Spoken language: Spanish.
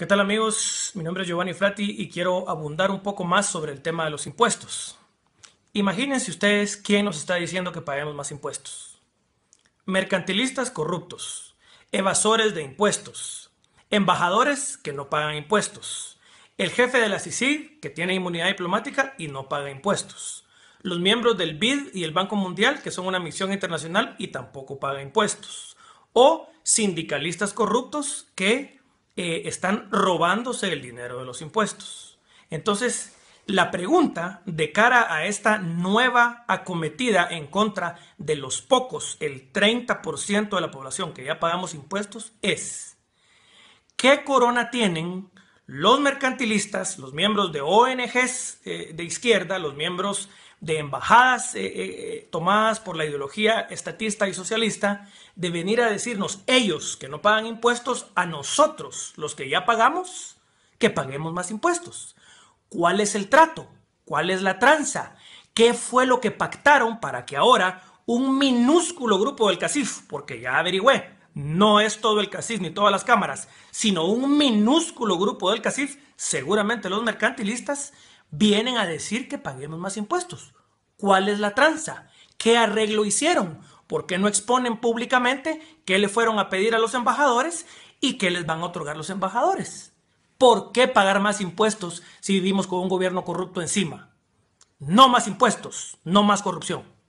¿Qué tal amigos? Mi nombre es Giovanni Frati y quiero abundar un poco más sobre el tema de los impuestos. Imagínense ustedes quién nos está diciendo que paguemos más impuestos. Mercantilistas corruptos, evasores de impuestos, embajadores que no pagan impuestos, el jefe de la CICI que tiene inmunidad diplomática y no paga impuestos, los miembros del BID y el Banco Mundial que son una misión internacional y tampoco pagan impuestos, o sindicalistas corruptos que eh, están robándose el dinero de los impuestos. Entonces, la pregunta de cara a esta nueva acometida en contra de los pocos, el 30% de la población que ya pagamos impuestos, es, ¿qué corona tienen los mercantilistas, los miembros de ONGs eh, de izquierda, los miembros de embajadas eh, eh, tomadas por la ideología estatista y socialista, de venir a decirnos ellos que no pagan impuestos, a nosotros, los que ya pagamos, que paguemos más impuestos. ¿Cuál es el trato? ¿Cuál es la tranza? ¿Qué fue lo que pactaron para que ahora un minúsculo grupo del CACIF, porque ya averigüé, no es todo el CACIF ni todas las cámaras, sino un minúsculo grupo del CACIF, seguramente los mercantilistas, vienen a decir que paguemos más impuestos. ¿Cuál es la tranza? ¿Qué arreglo hicieron? ¿Por qué no exponen públicamente qué le fueron a pedir a los embajadores y qué les van a otorgar los embajadores? ¿Por qué pagar más impuestos si vivimos con un gobierno corrupto encima? No más impuestos, no más corrupción.